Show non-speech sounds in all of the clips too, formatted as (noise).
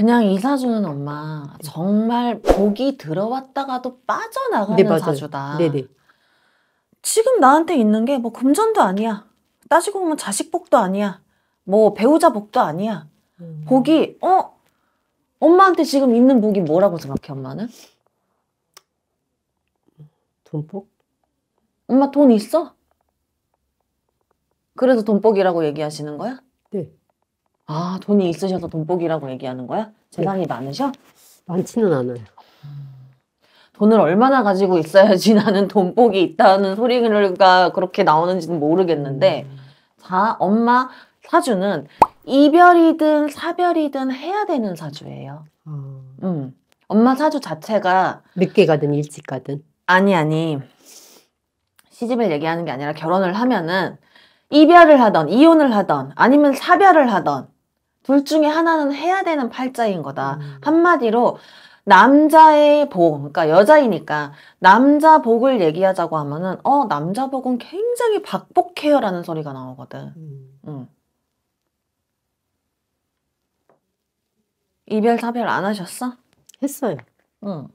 그냥 이사주는 엄마 네. 정말 복이 들어왔다가도 빠져나가는 네, 사주다. 네네. 지금 나한테 있는 게 뭐 금전도 아니야. 따지고 보면 자식 복도 아니야. 뭐 배우자 복도 아니야. 음. 복이 어 엄마한테 지금 있는 복이 뭐라고 생각해 엄마는? 돈복? 엄마 돈 있어? 그래서 돈복이라고 얘기하시는 거야? 네. 아, 돈이 있으셔서 돈복이라고 얘기하는 거야? 네. 재산이 많으셔? 많지는 않아요. 음. 돈을 얼마나 가지고 있어야지 나는 돈복이 있다는 소리가 그렇게 나오는지는 모르겠는데 음. 자, 엄마 사주는 이별이든 사별이든 해야 되는 사주예요. 어. 음. 엄마 사주 자체가 늦게 가든 일찍 가든 아니 아니 시집을 얘기하는 게 아니라 결혼을 하면은 이별을 하던 이혼을 하던 아니면 사별을 하던 둘 중에 하나는 해야 되는 팔자인 거다. 음. 한마디로 남자의 복, 그러니까 여자이니까 남자 복을 얘기하자고 하면은 어 남자 복은 굉장히 박복해요라는 소리가 나오거든. 음. 응. 이별 사별 안 하셨어? 했어요. 응.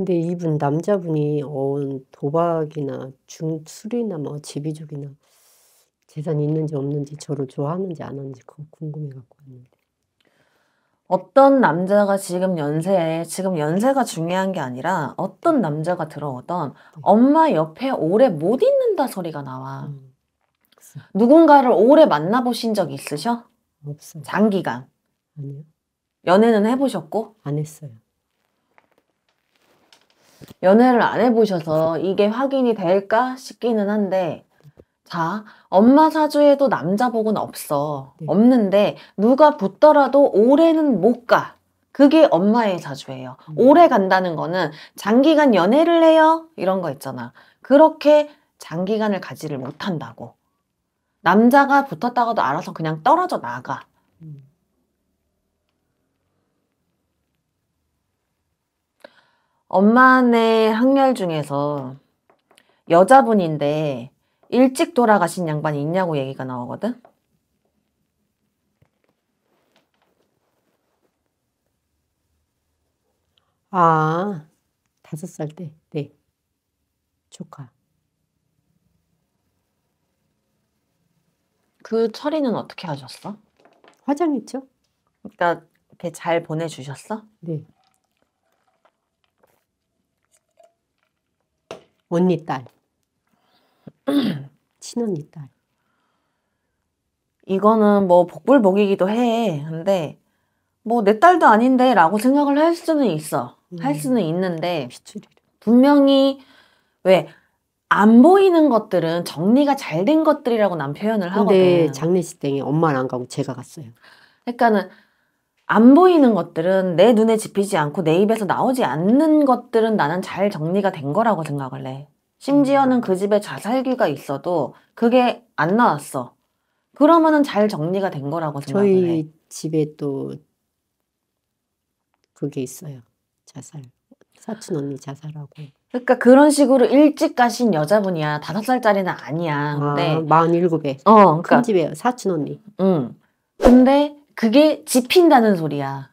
근데 이분 남자분이 어 도박이나 중술이나 뭐 지비족이나 재산이 있는지 없는지 저를 좋아하는지 안 하는지 그거 궁금해 갖고 왔는데. 어떤 남자가 지금 연세에 지금 연세가 중요한 게 아니라 어떤 남자가 들어오던 네. 엄마 옆에 오래 못 있는다 소리가 나와. 음. 누군가를 오래 만나보신 적 있으셔? 없어요. 장기간. 아니요. 연애는 해보셨고? 안 했어요. 연애를 안 해보셔서 이게 확인이 될까 싶기는 한데 자, 엄마 사주에도 남자 복은 없어. 네. 없는데 누가 붙더라도 올해는 못 가. 그게 엄마의 사주예요. 음. 오래 간다는 거는 장기간 연애를 해요. 이런 거 있잖아. 그렇게 장기간을 가지를 못한다고. 남자가 붙었다가도 알아서 그냥 떨어져 나가. 음. 엄마네 학렬 중에서 여자분인데 일찍 돌아가신 양반이 있냐고 얘기가 나오거든? 아, 다섯 살 때, 네. 조카. 그 처리는 어떻게 하셨어? 화장했죠? 그러니까 걔잘 보내주셨어? 네. 언니 딸. (clears throat) 친언니 딸. 이거는 뭐 복불복이기도 해. 근데 뭐 내 딸도 아닌데 라고 생각을 할 수는 있어. 음. 할 수는 있는데 분명히 왜 안 보이는 것들은 정리가 잘 된 것들이라고 난 표현을 하거든. 근데 장례식장에 엄마는 안 가고 제가 갔어요. 그러니까는 안 보이는 것들은 내 눈에 집히지 않고 내 입에서 나오지 않는 것들은 나는 잘 정리가 된 거라고 생각을 해. 심지어는 음. 그 집에 자살기가 있어도 그게 안 나왔어. 그러면은 잘 정리가 된 거라고 생각을 해. 저희 집에 또 그게 있어요. 자살. 사촌 언니 자살하고. 그러니까 그런 식으로 일찍 가신 여자분이야. 다섯 살짜리는 아니야. 아, 근데 아, 47에. 어, 그러니까 큰 집에요. 사촌 언니. 응. 근데 그게 집힌다는 소리야.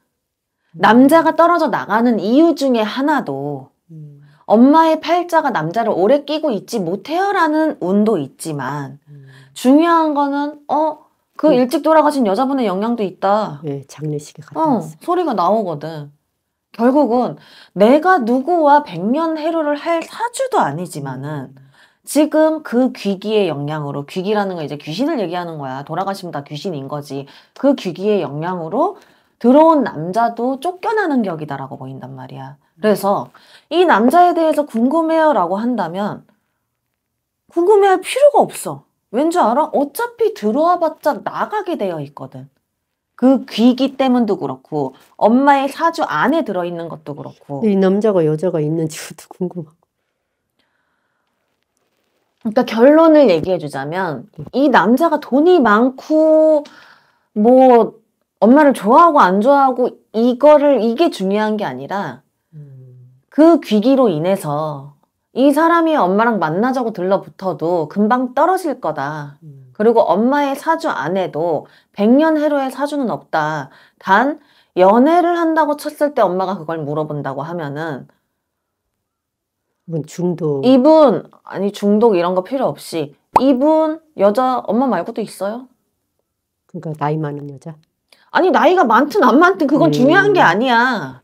남자가 떨어져 나가는 이유 중에 하나도 음. 엄마의 팔자가 남자를 오래 끼고 있지 못해요라는 운도 있지만 음. 중요한 거는 어그 음. 일찍 돌아가신 여자분의 영향도 있다. 예, 장례식에 갔다 어, 왔어요. 소리가 나오거든. 결국은 내가 누구와 백년 해로를 할 사주도 아니지만은 지금 그 귀기의 영향으로 귀기라는 건 이제 귀신을 얘기하는 거야. 돌아가시면 다 귀신인 거지. 그 귀기의 영향으로 들어온 남자도 쫓겨나는 격이다라고 보인단 말이야. 그래서 이 남자에 대해서 궁금해요라고 한다면 궁금해할 필요가 없어. 왠지 알아? 어차피 들어와봤자 나가게 되어 있거든. 그 귀기 때문도 그렇고 엄마의 사주 안에 들어있는 것도 그렇고 이 남자가 여자가 있는지 (laughs) 궁금하 그러니까 결론을 얘기해 주자면 이 남자가 돈이 많고 뭐 엄마를 좋아하고 안 좋아하고 이거를 이게 중요한 게 아니라 그 귀기로 인해서 이 사람이 엄마랑 만나자고 들러붙어도 금방 떨어질 거다. 음. 그리고 엄마의 사주 안에도 백년 해로의 사주는 없다. 단 연애를 한다고 쳤을 때 엄마가 그걸 물어본다고 하면은 이분 중독. 이분 아니 중독 이런 거 필요 없이 이분 여자 엄마 말고도 있어요? 그러니까 나이 많은 여자. 아니 나이가 많든 안 많든 그건 음. 중요한 게 아니야.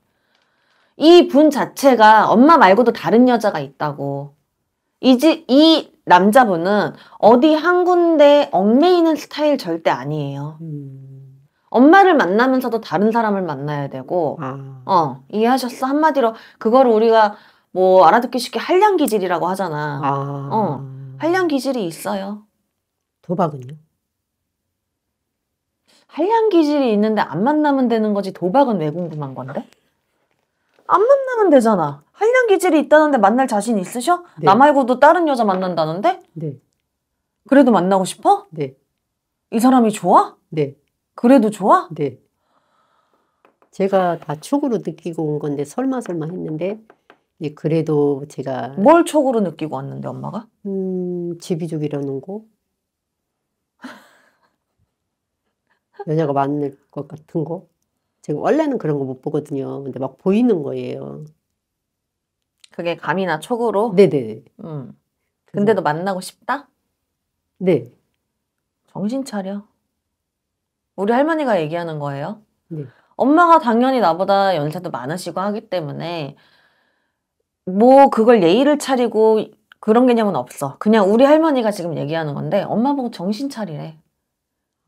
이 분 자체가 엄마 말고도 다른 여자가 있다고. 이지 이 남자분은 어디 한 군데 얽매이는 스타일 절대 아니에요. 음. 엄마를 만나면서도 다른 사람을 만나야 되고, 아. 어 이해하셨어 한마디로 그걸 우리가 뭐 알아듣기 쉽게 한량 기질이라고 하잖아. 아... 어, 한량 기질이 있어요. 도박은요? 한량 기질이 있는데 안 만나면 되는 거지 도박은 왜 궁금한 건데? 안 만나면 되잖아. 한량 기질이 있다는데 만날 자신 있으셔? 네. 나 말고도 다른 여자 만난다는데? 네. 그래도 만나고 싶어? 네. 이 사람이 좋아? 네. 그래도 좋아? 네. 제가 다 축으로 느끼고 온 건데 설마 설마 했는데 예, 그래도 제가 뭘 촉으로 느끼고 왔는데 엄마가? 음, 지비족이라는 거. (laughs) 여자가 맞는 것 같은 거. 제가 원래는 그런 거 못 보거든요. 근데 막 보이는 거예요. 그게 감이나 촉으로? 네네. 음. 근데도 만나고 싶다? 네. 정신 차려. 우리 할머니가 얘기하는 거예요. 네. 엄마가 당연히 나보다 연세도 많으시고 하기 때문에 뭐 그걸 예의를 차리고 그런 개념은 없어. 그냥 우리 할머니가 지금 얘기하는 건데 엄마 보고 정신 차리래.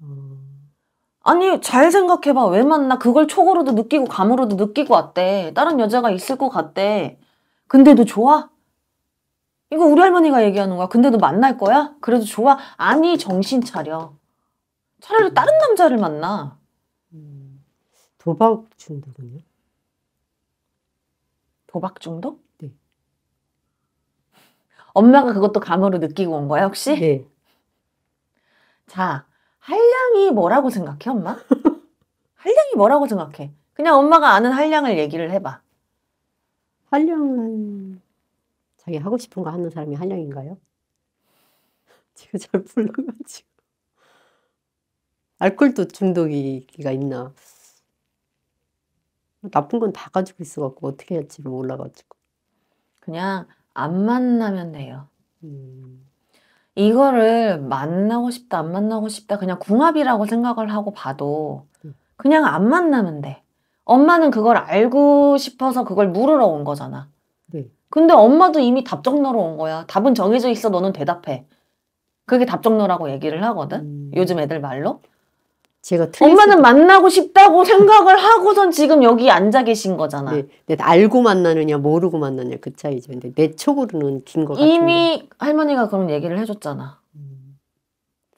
음. 아니 잘 생각해봐 왜 만나 그걸 촉으로도 느끼고 감으로도 느끼고 왔대 다른 여자가 있을 것 같대 근데도 좋아? 이거 우리 할머니가 얘기하는 거야 근데도 만날 거야? 그래도 좋아? 아니 정신 차려 차라리 다른 남자를 만나 음. 도박 중독은요? 도박 중독? 네. 엄마가 그것도 감으로 느끼고 온 거야 혹시? 네. 자, 한량이 뭐라고 생각해 엄마? (laughs) 한량이 뭐라고 생각해? 그냥 엄마가 아는 한량을 얘기를 해봐. 한량은 자기 하고 싶은 거 하는 사람이 한량인가요? 지금 (laughs) 잘몰라가지알코도 중독이가 있나? 나쁜 건 다 가지고 있어갖고 어떻게 할지를 몰라가지고. 그냥 안 만나면 돼요. 음. 이거를 만나고 싶다, 안 만나고 싶다, 그냥 궁합이라고 생각을 하고 봐도 음. 그냥 안 만나면 돼. 엄마는 그걸 알고 싶어서 그걸 물으러 온 거잖아. 네. 근데 엄마도 이미 답정너로 온 거야. 답은 정해져 있어. 너는 대답해. 그게 답정너라고 얘기를 하거든. 음. 요즘 애들 말로. 제가 엄마는 만나고 싶다고 생각을 하고선 지금 여기 앉아 계신 거잖아. 네, 근 네, 네, 알고 만나느냐 모르고 만나냐 그 차이죠. 근데 내 촉으로는 긴거 같은데. 이미 할머니가 그런 얘기를 해줬잖아. 음.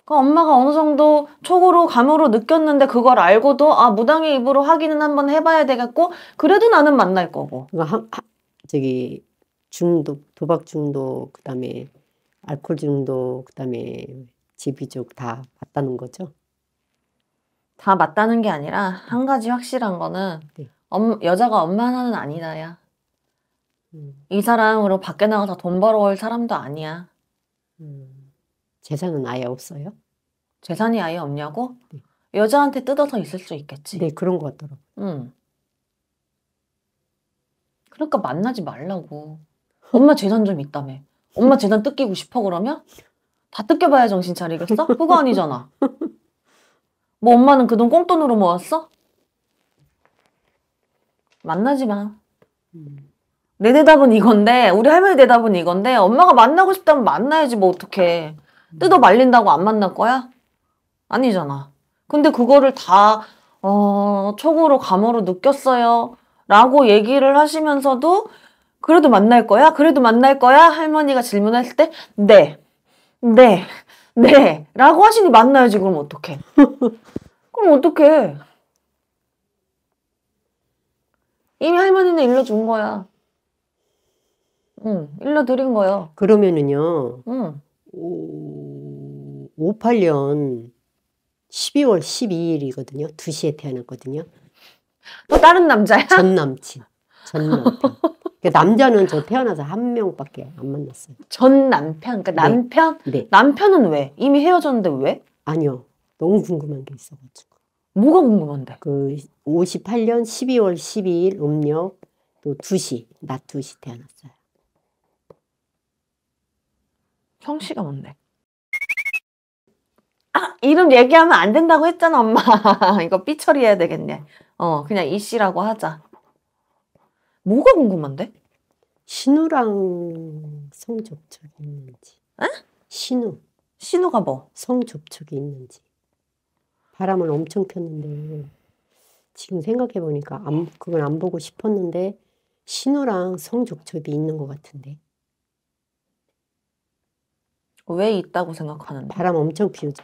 그 엄마가 어느 정도 촉으로 감으로 느꼈는데 그걸 알고도 아 무당의 입으로 확인은 한번 해봐야 되겠고 그래도 나는 만날 거고. 그 저기 중독, 도박 중독, 그다음에 알코올 중독, 그다음에 지비 쪽다 봤다는 거죠. 다 맞다는 게 아니라 한 음. 가지 확실한 거는 네. 엄, 여자가 엄마 는 아니다야. 음. 이 사람으로 밖에 나가서 돈 벌어올 사람도 아니야. 음. 재산은 아예 없어요? 재산이 아예 없냐고? 네. 여자한테 뜯어서 있을 수 있겠지. 네, 그런 것 같더라고. 음. 그러니까 만나지 말라고. 엄마 재산 좀 있다며. 엄마 재산 뜯기고 싶어 그러면? 다 뜯겨봐야 정신 차리겠어? 그거 아니잖아. (laughs) 뭐 엄마는 그 돈 꽁돈으로 모았어? 만나지 마. 내 대답은 이건데 우리 할머니 대답은 이건데 엄마가 만나고 싶다면 만나야지 뭐 어떡해. 뜯어 말린다고 안 만날 거야? 아니잖아. 근데 그거를 다 어, 촉으로 감으로 느꼈어요. 라고 얘기를 하시면서도 그래도 만날 거야? 그래도 만날 거야? 할머니가 질문했을 때 네. 네. 네. 라고 하시니 만나야지. 그럼 어떡해. (laughs) 그럼 어떡해. 이미 할머니는 일러준 거야. 응, 일러드린 거예 그러면은요. 응. 오, 58년 12월 12일이거든요. 2시에 태어났거든요. 또 다른 남자야? 전 남친. 전 남편. (laughs) 그러니까 남자는 저 태어나서 한 명밖에 안 만났어요. 전 남편, 그러니까 네. 남편? 네. 남편은 왜? 이미 헤어졌는데 왜? 아니요. 너무 궁금한 게 있어가지고. 뭐가 궁금한데? 그 58년 12월 12일 음력 또 2시, 낮 2시 태어났어요. 성씨가 뭔데? 아, 이름 얘기하면 안 된다고 했잖아, 엄마. (laughs) 이거 삐 처리해야 되겠네. 어, 그냥 이 씨라고 하자. 뭐가 궁금한데? 신우랑 성접촉이 있는지. 에? 신우. 신우가 뭐? 성접촉이 있는지. 바람을 엄청 폈는데 지금 생각해 보니까 그건 안 보고 싶었는데 신우랑 성접촉이 있는 것 같은데. 왜 있다고 생각하는데? 바람 엄청 피우죠.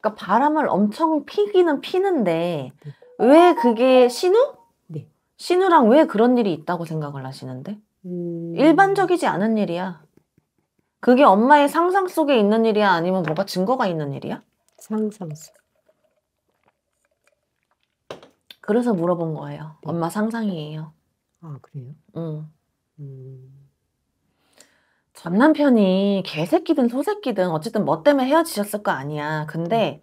그러니까 바람을 엄청 피기는 피는데 음. 왜 그게 신우? 신우랑 왜 그런 일이 있다고 생각을 하시는데? 음... 일반적이지 않은 일이야. 그게 엄마의 상상 속에 있는 일이야? 아니면 뭐가 증거가 있는 일이야? 상상 속. 그래서 물어본 거예요. 네. 엄마 상상이에요. 아, 그래요? 응. 음... 전 남편이 개새끼든 소새끼든 어쨌든 뭐 때문에 헤어지셨을 거 아니야. 근데 음.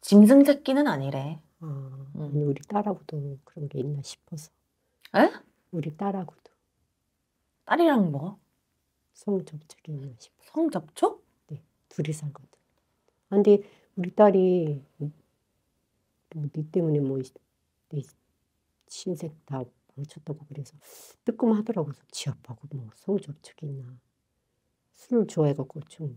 짐승 새끼는 아니래. 아, 음. 우리 딸하고도 그런 게 있나 싶어서. 에? 우리 딸하고도. 딸이랑 먹 뭐? 성접촉이나 싶 성접촉? 네, 둘이 살거든. 아, 근데 우리 딸이 네 때문에 뭐네 신색 다 망쳤다고 그래서 뜨끔하더라고. 지압하고 뭐 성접촉이 있나. 술 좋아해갖고 좀.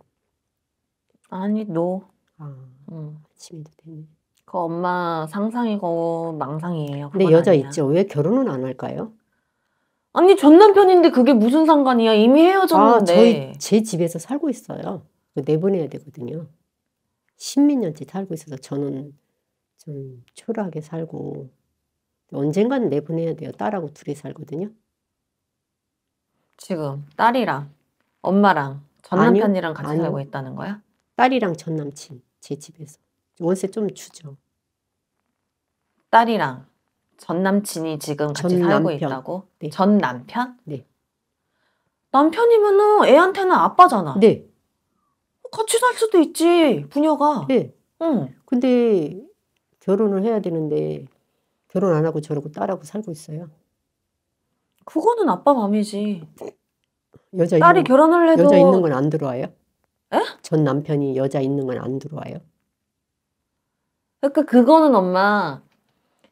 아니 너. 아 응. 아침에도 되네. 그 엄마 상상이고 망상이에요. 근데 여자 아니야. 있죠. 왜 결혼은 안 할까요? 아니 전 남편인데 그게 무슨 상관이야? 이미 헤어졌는데. 아, 저희 제 집에서 살고 있어요. 내보내야 되거든요. 십 몇 년째 살고 있어서 저는 좀 초라하게 살고 언젠간 내보내야 돼요. 딸하고 둘이 살거든요. 지금 딸이랑 엄마랑 전 남편이랑 같이 아니요. 살고 있다는 거야? 딸이랑 전 남친 제 집에서. 월세 좀 주죠. 딸이랑 전 남친이 지금 같이 전 살고 있다고? 네. 전 남편? 네. 남편이면은 애한테는 아빠잖아. 네. 같이 살 수도 있지 부녀가. 네. 응. 근데 결혼을 해야 되는데 결혼 안 하고 저러고 딸하고 살고 있어요. 그거는 아빠 맘이지. 여자 딸이 있는, 결혼을 해도 여자 있는 건 안 들어와요? 에? 전 남편이 여자 있는 건 안 들어와요? 그러니까 그거는 엄마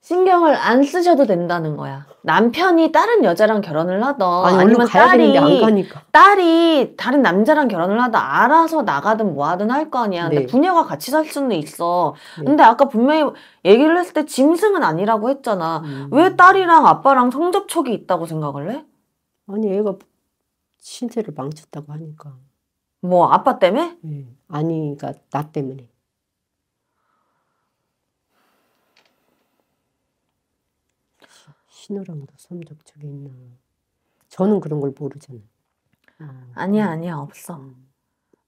신경을 안 쓰셔도 된다는 거야. 남편이 다른 여자랑 결혼을 하던 아니, 아니면 딸이 딸이 다른 남자랑 결혼을 하던 알아서 나가든 뭐하든 할 거 아니야. 근데 네. 부녀가 같이 살 수는 있어. 네. 근데 아까 분명히 얘기를 했을 때 짐승은 아니라고 했잖아. 음. 왜 딸이랑 아빠랑 성접촉이 있다고 생각을 해? 아니 얘가 신체를 망쳤다고 하니까. 뭐 아빠 때문에? 네. 아니 그러니까 나 때문에. 신우랑도 성적 쪽이 있나. 저는 그런 걸 모르잖아요. 아, 니야 음. 아니야, 없어. 음.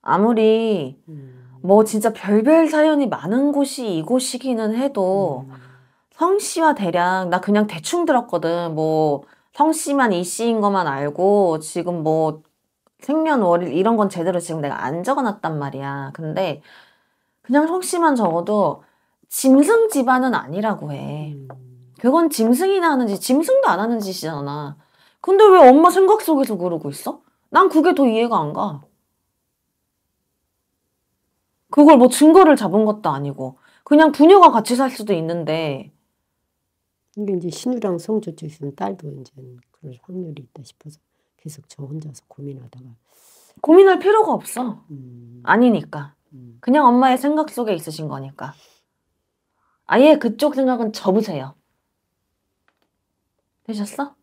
아무리 음. 뭐 진짜 별별 사연이 많은 곳이 이곳이기는 해도 음. 성씨와 대략 나 그냥 대충 들었거든. 뭐 성씨만 이씨인 것만 알고 지금 뭐 생년월일 이런 건 제대로 지금 내가 안 적어놨단 말이야. 근데 그냥 성씨만 적어도 짐승 집안은 아니라고 해. 음. 그건 짐승이나 하는지 짐승도 안 하는 짓이잖아. 근데 왜 엄마 생각 속에서 그러고 있어? 난 그게 더 이해가 안 가. 그걸 뭐 증거를 잡은 것도 아니고 그냥 부녀가 같이 살 수도 있는데 이게 이제 신우랑 성조 쪽에서는 딸도 이제 그럴 확률이 있다 싶어서 계속 저 혼자서 고민하다가 고민할 필요가 없어 음. 아니니까 음. 그냥 엄마의 생각 속에 있으신 거니까 아예 그쪽 생각은 접으세요 되셨어?